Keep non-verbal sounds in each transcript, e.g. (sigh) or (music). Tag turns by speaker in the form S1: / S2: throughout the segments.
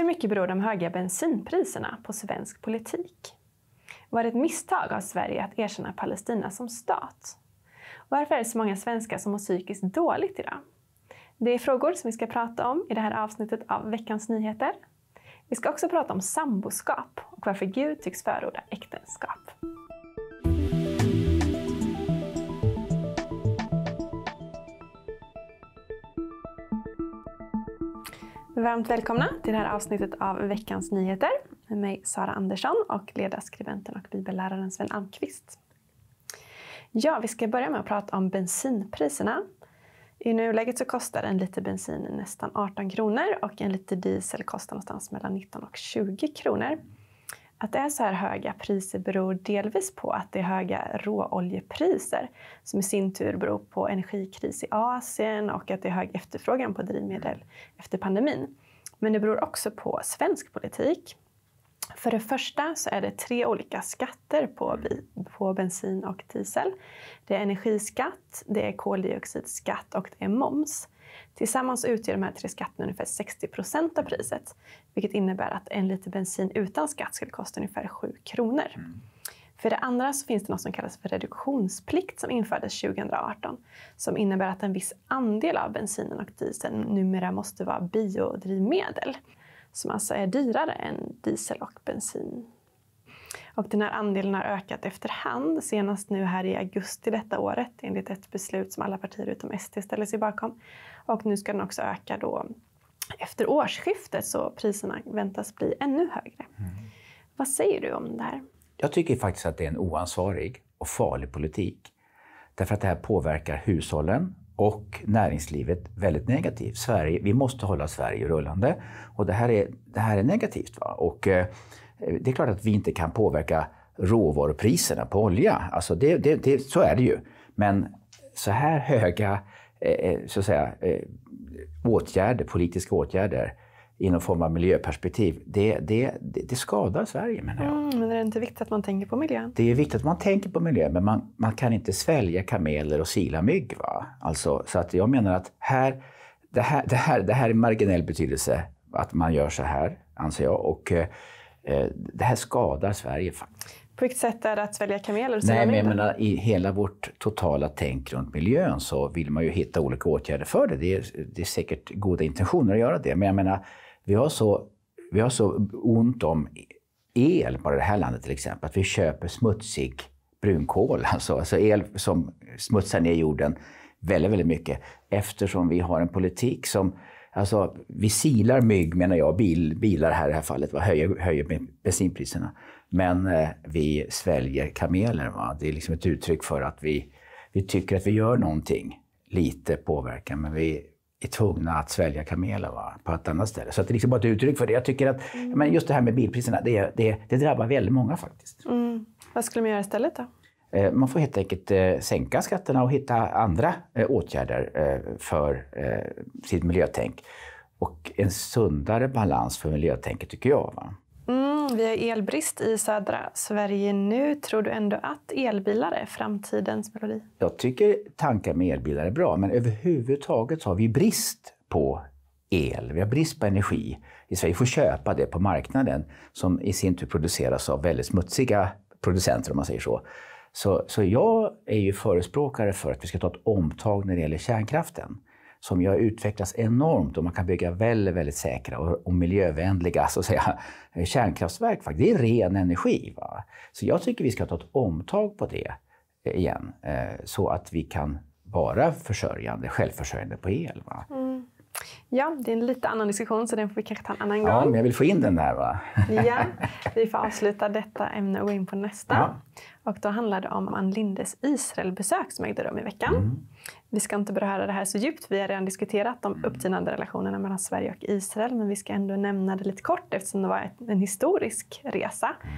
S1: Hur mycket beror de höga bensinpriserna på svensk politik? Var det ett misstag av Sverige att erkänna Palestina som stat? Varför är det så många svenskar som mår psykiskt dåligt idag? Det är frågor som vi ska prata om i det här avsnittet av Veckans Nyheter. Vi ska också prata om samboskap och varför Gud tycks förorda äktenskap. Varmt välkomna till det här avsnittet av veckans nyheter med mig Sara Andersson och ledarskribenten och bibelläraren Sven Almqvist. Ja, vi ska börja med att prata om bensinpriserna. I nuläget så kostar en liter bensin nästan 18 kronor och en liter diesel kostar någonstans mellan 19 och 20 kronor. Att det är så här höga priser beror delvis på att det är höga råoljepriser som i sin tur beror på energikris i Asien och att det är hög efterfrågan på drivmedel mm. efter pandemin. Men det beror också på svensk politik. För det första så är det tre olika skatter på, mm. på bensin och diesel. Det är energiskatt, det är koldioxidskatt och det är moms. Tillsammans utgör de här tre skatterna ungefär 60 procent av priset, vilket innebär att en liter bensin utan skatt skulle kosta ungefär 7 kronor. Mm. För det andra så finns det något som kallas för reduktionsplikt som infördes 2018 som innebär att en viss andel av bensinen och dieseln numera måste vara biodrivmedel som alltså är dyrare än diesel och bensin. Och den här andelen har ökat efterhand, senast nu här i augusti detta året enligt ett beslut som alla partier utom SD ställer sig bakom. Och nu ska den också öka då efter årsskiftet så priserna väntas bli ännu högre. Mm. Vad säger du om det här?
S2: Jag tycker faktiskt att det är en oansvarig och farlig politik. Därför att det här påverkar hushållen och näringslivet väldigt negativt. Sverige, vi måste hålla Sverige rullande och det här är, det här är negativt. Va? Och, eh, det är klart att vi inte kan påverka råvarupriserna på olja. Alltså det, det, det, så är det ju. Men så här höga Eh, eh, så att säga, eh, åtgärder, politiska åtgärder i någon form av miljöperspektiv, det, det, det, skadar Sverige menar
S1: jag. Mm, men är det inte viktigt att man tänker på miljön?
S2: Det är viktigt att man tänker på miljön, men man, man kan inte svälja kameler och sila mygg. Va? Alltså, så att jag menar att här, det, här, det, här, det här är marginell betydelse, att man gör så här, anser jag. Och eh, det här skadar Sverige faktiskt.
S1: På vilket sätt är det att svälja kameler och Nej, men jag menar,
S2: I hela vårt totala tänk runt miljön så vill man ju hitta olika åtgärder för det. Det är, det är säkert goda intentioner att göra det. Men jag menar, vi har så, vi har så ont om el bara i det här landet till exempel, att vi köper smutsig brunkol, (laughs) alltså, alltså el som smutsar ner jorden väldigt, väldigt mycket eftersom vi har en politik som Alltså, vi silar mygg, menar jag, bil, bilar här i det här fallet, va? Höjer, höjer bensinpriserna. Men eh, vi sväljer kameler. Va? Det är liksom ett uttryck för att vi, vi tycker att vi gör någonting, lite påverkan, men vi är tvungna att svälja kameler va? på ett annat ställe. Så det är liksom bara ett uttryck för det. Jag tycker att mm. men just det här med bilpriserna, det, det, det drabbar väldigt många faktiskt.
S1: Mm. Vad skulle man göra istället då?
S2: Eh, man får helt enkelt eh, sänka skatterna och hitta andra eh, åtgärder för sitt miljötänk. Och en sundare balans för miljötänket tycker jag. Va?
S1: Mm, vi har elbrist i södra Sverige nu. Tror du ändå att elbilar är framtidens melodi?
S2: Jag tycker tankar med elbilar är bra, men överhuvudtaget har vi brist på el. Vi har brist på energi i Sverige. Vi får köpa det på marknaden som i sin tur produceras av väldigt smutsiga producenter om man säger så. Så, så jag är ju förespråkare för att vi ska ta ett omtag när det gäller kärnkraften som ju har utvecklats enormt och man kan bygga väldigt, väldigt säkra och, och miljövänliga så att säga, eh, kärnkraftverk. Det är ren energi. Va? Så jag tycker vi ska ta ett omtag på det eh, igen eh, så att vi kan vara försörjande, självförsörjande på el. Va?
S1: Mm. Ja, det är en lite annan diskussion så den får vi kanske ta en annan gång. Ja, men jag
S2: vill få in den där. Va? ja,
S1: (laughs) vi får avsluta detta ämne och gå in på nästa. Ja. Och då handlar det om Ann Lindes Israelbesök som ägde rum i veckan. Mm. Vi ska inte beröra det här så djupt. Vi har redan diskuterat de mm. upptinande relationerna mellan Sverige och Israel, men vi ska ändå nämna det lite kort eftersom det var en historisk resa. Mm.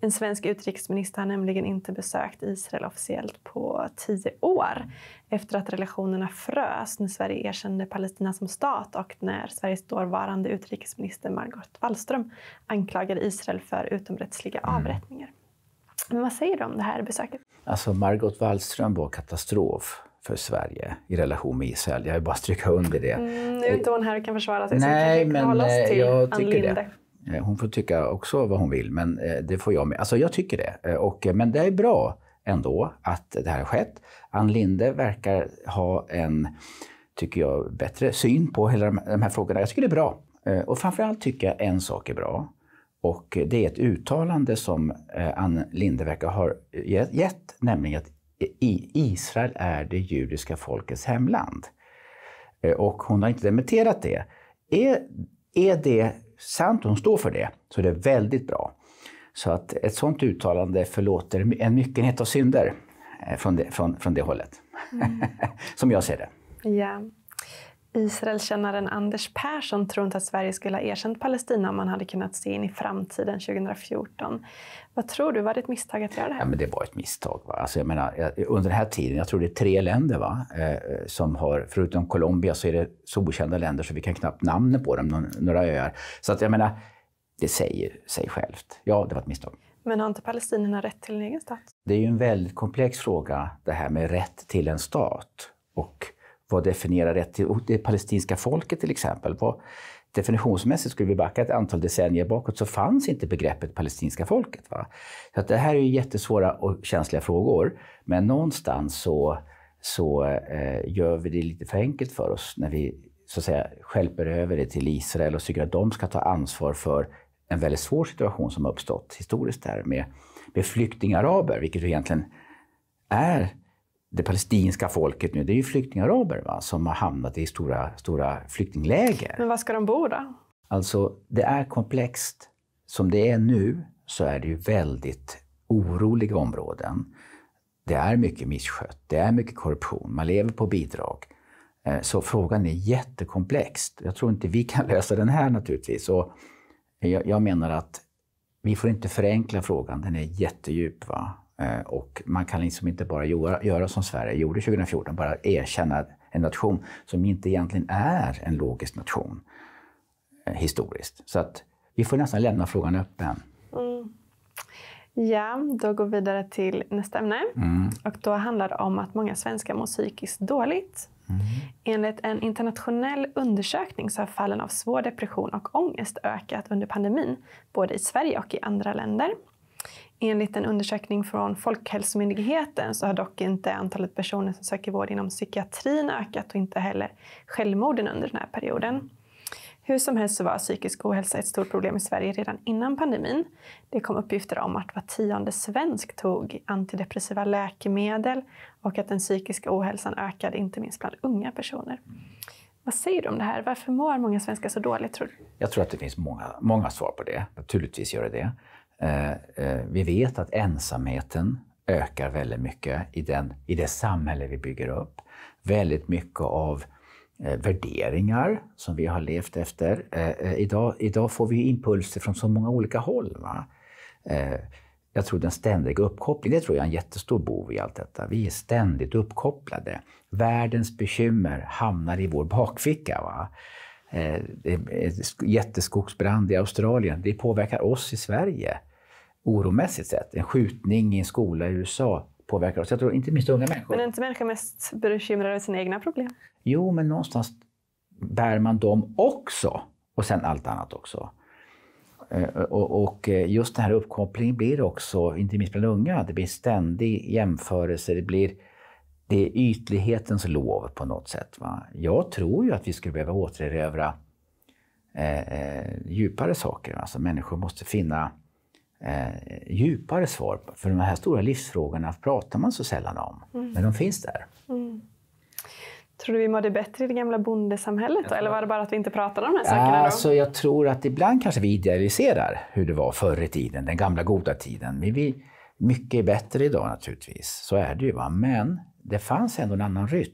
S1: En svensk utrikesminister har nämligen inte besökt Israel officiellt på tio år efter att relationerna frös när Sverige erkände Palestina som stat och när Sveriges dåvarande utrikesminister Margot Wallström anklagade Israel för utomrättsliga mm. avrättningar. Men vad säger du om det här besöket?
S2: Alltså Margot Wallström var katastrof för Sverige i relation med Israel. Jag vill bara stryka under det. Mm, nu är
S1: inte hon här och kan försvara sig, Nej, så vi kan hålla oss eh, till jag Ann Linde.
S2: Det. Eh, hon får tycka också vad hon vill, men eh, det får jag med. Alltså jag tycker det. Och, men det är bra ändå att det här har skett. Ann Linde verkar ha en, tycker jag, bättre syn på hela de här frågorna. Jag tycker det är bra. Och framförallt tycker jag en sak är bra. Och det är ett uttalande som Ann Linde verkar ha gett, nämligen att Israel är det judiska folkets hemland. Eh, och hon har inte dementerat det. Är, är det sant, hon står för det, så det är väldigt bra. Så att ett sådant uttalande förlåter en myckenhet av synder eh, från det, från, från det hållet. Mm. (laughs) Som jag ser det.
S1: Yeah. Israelkännaren Anders Persson tror inte att Sverige skulle ha erkänt Palestina om man hade kunnat se in i framtiden 2014. Vad tror du, var det ett misstag att göra det här? Ja, men det
S2: var ett misstag. Va? Alltså, jag menar, under den här tiden, jag tror det är tre länder va? Eh, som har, förutom Colombia så är det så okända länder så vi kan knappt namnen på dem, några öar. Så att jag menar, det säger sig självt. Ja, det var ett misstag.
S1: Men har inte palestinierna rätt till en egen stat?
S2: Det är ju en väldigt komplex fråga, det här med rätt till en stat. Och vad definierar rätt till det palestinska folket till exempel? Vad, definitionsmässigt, skulle vi backa ett antal decennier bakåt, så fanns inte begreppet palestinska folket. Va? Så det här är ju jättesvåra och känsliga frågor. Men någonstans så, så eh, gör vi det lite för enkelt för oss när vi så att säga skälper över det till Israel och tycker att de ska ta ansvar för en väldigt svår situation som har uppstått historiskt där med, med flyktingaraber, vilket ju egentligen är det palestinska folket nu, det är ju flyktingaraber va, som har hamnat i stora, stora flyktingläger. Men
S1: var ska de bo då?
S2: Alltså, det är komplext. Som det är nu så är det ju väldigt oroliga områden. Det är mycket misskött, det är mycket korruption, man lever på bidrag. Eh, så frågan är jättekomplex. Jag tror inte vi kan (laughs) lösa den här naturligtvis. Och jag, jag menar att vi får inte förenkla frågan, den är jättedjup. Va? Eh, och man kan liksom inte bara göra, göra som Sverige gjorde 2014, bara erkänna en nation som inte egentligen är en logisk nation eh, historiskt. Så att vi får nästan lämna frågan öppen.
S1: Mm. Ja, då går vi vidare till nästa ämne. Mm. Och då handlar det om att många svenskar mår psykiskt dåligt. Mm. Enligt en internationell undersökning så har fallen av svår depression och ångest ökat under pandemin, både i Sverige och i andra länder. Enligt en undersökning från Folkhälsomyndigheten så har dock inte antalet personer som söker vård inom psykiatrin ökat och inte heller självmorden under den här perioden. Hur som helst så var psykisk ohälsa ett stort problem i Sverige redan innan pandemin. Det kom uppgifter om att var tionde svensk tog antidepressiva läkemedel och att den psykiska ohälsan ökade, inte minst bland unga personer. Vad säger du om det här? Varför mår många svenskar så dåligt, tror du?
S2: Jag tror att det finns många, många svar på det. Naturligtvis gör det det. Eh, eh, vi vet att ensamheten ökar väldigt mycket i, den, i det samhälle vi bygger upp. Väldigt mycket av eh, värderingar som vi har levt efter. Idag, idag får vi impulser från så många olika håll. Va? Jag tror den ständiga uppkopplingen, det tror jag är en jättestor bov i allt detta. Vi är ständigt uppkopplade. Världens bekymmer hamnar i vår bakficka. Va? Eh, jätteskogsbrand i Australien. Det påverkar oss i Sverige oromässigt sett. En skjutning i en skola i USA påverkar oss. Jag tror inte minst unga människor. Men är
S1: inte människor mest bekymrade över sina egna problem?
S2: Jo, men någonstans bär man dem också. Och sen allt annat också. Eh, och eh, just den här uppkopplingen blir också, inte minst bland unga, det blir ständig jämförelse. Det blir det är ytlighetens lov på något sätt. Va? Jag tror ju att vi skulle behöva återerövra eh, eh djupare saker. Alltså människor måste finna eh, djupare svar. För de här stora livsfrågorna pratar man så sällan om, mm. men de finns där.
S1: Mm. Tror du vi mådde bättre i det gamla bondesamhället då? Eller var det bara att vi inte pratade om de här sakerna då? Alltså,
S2: jag tror att ibland kanske vi idealiserar hur det var förr i tiden, den gamla goda tiden. Vi, vi, mycket är bättre idag naturligtvis, så är det ju. Va? Men det fanns ändå en annan rytm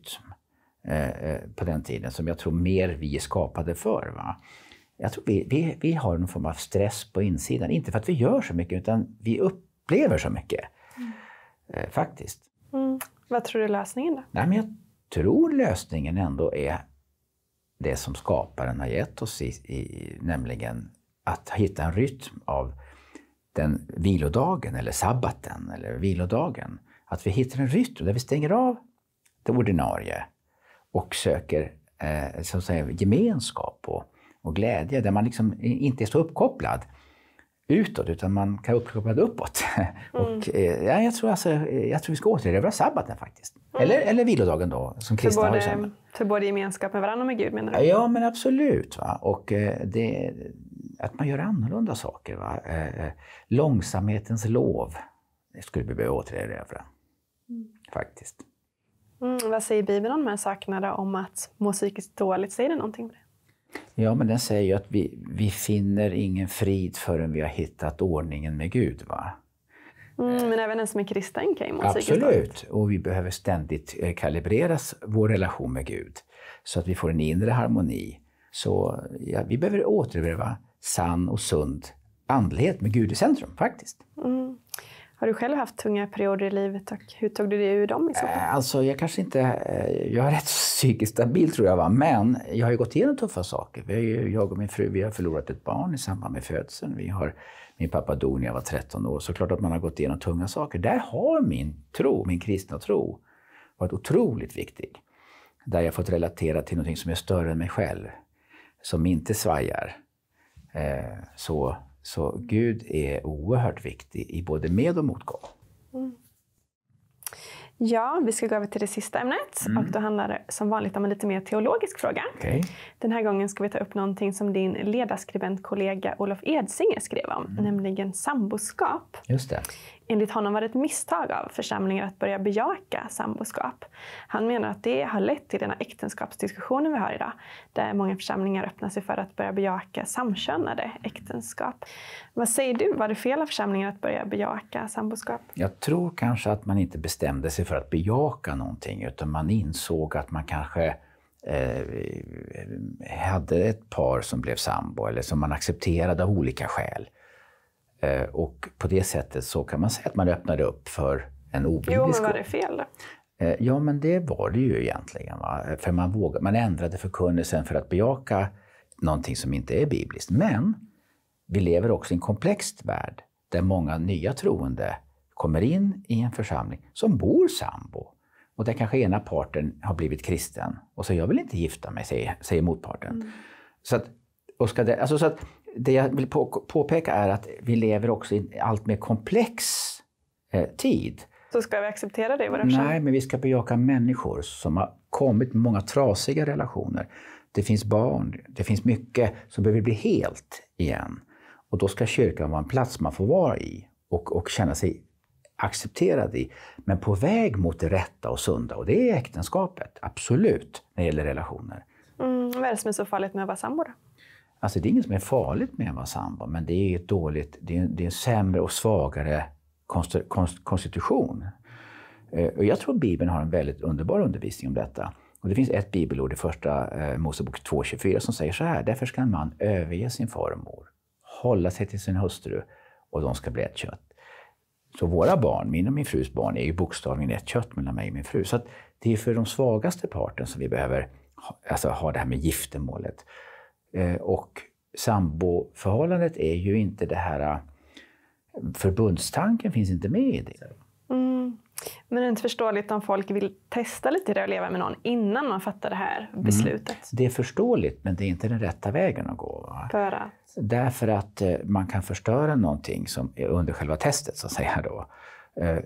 S2: eh, eh, på den tiden som jag tror mer vi är skapade för. Va? Jag tror vi, vi, vi har någon form av stress på insidan. Inte för att vi gör så mycket, utan vi upplever så mycket. Mm. Eh, faktiskt.
S1: Mm. Vad tror du är lösningen då?
S2: Nej, men jag tror lösningen ändå är det som skaparen har gett oss, i, i, nämligen att hitta en rytm av den vilodagen eller sabbaten eller vilodagen att vi hittar en rytm där vi stänger av det ordinarie och söker eh, så att säga, gemenskap och, och glädje, där man liksom inte är så uppkopplad utåt, utan man kan vara uppkopplad uppåt. (laughs) Mm. och, eh, jag, tror alltså, eh, jag tror vi ska återerövra sabbaten faktiskt. Mm. Eller, eller vilodagen då, som kristna har
S1: För både gemenskap med varandra och med Gud menar du?
S2: Ja, men absolut. Va? Och eh, det, att man gör annorlunda saker. Va? Eh, eh långsamhetens lov, det skulle vi behöva återerövra faktiskt.
S1: Mm, vad säger Bibeln om de här sakerna om att må psykiskt dåligt? Säger den någonting om det?
S2: Ja, men den säger ju att vi, vi finner ingen frid förrän vi har hittat ordningen med Gud. Va?
S1: Mm, men även den som är kristen kan ju må Absolut,
S2: och vi behöver ständigt eh, kalibreras vår relation med Gud så att vi får en inre harmoni. Så ja, vi behöver återuppleva sann och sund andlighet med Gud i centrum faktiskt.
S1: Mm. Har du själv haft tunga perioder i livet och hur tog du dig ur dem? I så fall? Eh,
S2: alltså, jag kanske inte... Eh, jag är rätt (laughs) psykiskt stabil tror jag, va? men jag har ju gått igenom tuffa saker. Vi ju, jag och min fru vi har förlorat ett barn i samband med födseln. Vi har, min pappa dog när jag var 13 år. Så klart att man har gått igenom tunga saker. Där har min tro, min kristna tro, varit otroligt viktig. Där jag fått relatera till någonting som är större än mig själv, som inte svajar. Eh, så så Gud är oerhört viktig i både med och motgång. Mm.
S1: Ja, vi ska gå över till det sista ämnet mm. och då handlar det som vanligt om en lite mer teologisk fråga. Okay. Den här gången ska vi ta upp någonting som din ledarskribentkollega Olof Edsinger skrev om, mm. nämligen samboskap. Just det enligt honom var det ett misstag av församlingar att börja bejaka samboskap. Han menar att det har lett till den äktenskapsdiskussionen vi har idag, där många församlingar öppnar sig för att börja bejaka samkönade äktenskap. Vad säger du, var det fel av församlingar att börja bejaka samboskap?
S2: Jag tror kanske att man inte bestämde sig för att bejaka någonting, utan man insåg att man kanske eh, hade ett par som blev sambo eller som man accepterade av olika skäl. Eh, och på det sättet så kan man säga att man öppnade upp för en obiblisk... Jo, men var det fel då? Eh, ja, men det var det ju egentligen. Va? För man, vågade, man ändrade förkunnelsen för att bejaka någonting som inte är bibliskt. Men vi lever också i en komplex värld där många nya troende kommer in i en församling som bor sambo. Och där kanske ena parten har blivit kristen och säger jag vill inte gifta mig, säger, säger motparten. Mm. Så att, och ska det, alltså så att det jag vill på, påpeka är att vi lever också i en allt mer komplex eh, tid.
S1: Så ska vi acceptera det? Vad det Nej,
S2: men vi ska bejaka människor som har kommit med många trasiga relationer. Det finns barn, det finns mycket som behöver bli helt igen. Och då ska kyrkan vara en plats man får vara i och, och känna sig accepterad i, men på väg mot det rätta och sunda. Och det är äktenskapet, absolut, när det gäller relationer.
S1: Mm, vad är det som är så farligt med att vara sambo?
S2: Alltså det är inget som är farligt med att vara sambo, men det är ett dåligt, det är, det är en sämre och svagare konst, konst, konstitution. Eh, och jag tror Bibeln har en väldigt underbar undervisning om detta. Och det finns ett bibelord i första eh, Mosebok 2.24 som säger så här. Därför ska en man överge sin far och mor, hålla sig till sin hustru och de ska bli ett kött. Så våra barn, min och min frus barn, är ju bokstavligen ett kött mellan mig och min fru. Så det är för de svagaste parten som vi behöver ha, alltså, ha det här med giftermålet. Eh, och samboförhållandet är ju inte det här... Eh, förbundstanken finns inte med i det.
S1: Mm. Men det är inte förståeligt om folk vill testa lite det och leva med någon innan man fattar det här mm. beslutet.
S2: Mm. Det är förståeligt, men det är inte den rätta vägen att gå. För att? Därför att eh, man kan förstöra någonting som är under själva testet, så att säga. Då.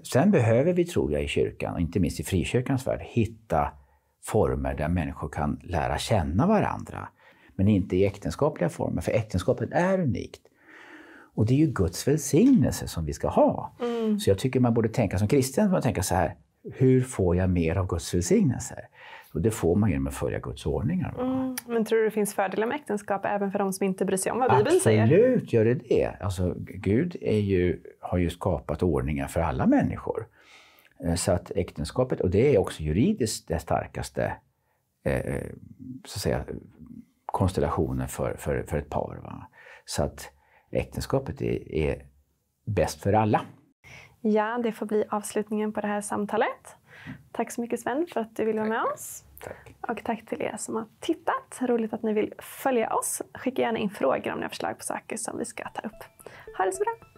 S2: Sen behöver vi, tror jag, i kyrkan, och inte minst i frikyrkans värld, hitta former där människor kan lära känna varandra men inte i äktenskapliga former, för äktenskapet är unikt. Och det är ju Guds välsignelse som vi ska ha. Mm. Så jag tycker man borde tänka som kristen, man tänka så här, hur får jag mer av Guds välsignelse? Och det får man genom att följa Guds ordningar.
S1: Mm. Men tror du det finns fördelar med äktenskap även för de som inte bryr sig om vad Absolut, Bibeln säger?
S2: Absolut gör det det. Alltså, Gud ju, har ju skapat ordningar för alla människor. Eh, så att äktenskapet, och det är också juridiskt det starkaste eh, eh, så att säga, konstellationen för, för, för ett par. Va? Så att äktenskapet är, är bäst för alla.
S1: Ja, det får bli avslutningen på det här samtalet. Tack så mycket Sven för att du ville vara med oss. Tack. Och tack till er som har tittat. Roligt att ni vill följa oss. Skicka gärna in frågor om ni har förslag på saker som vi ska ta upp. Ha det så bra!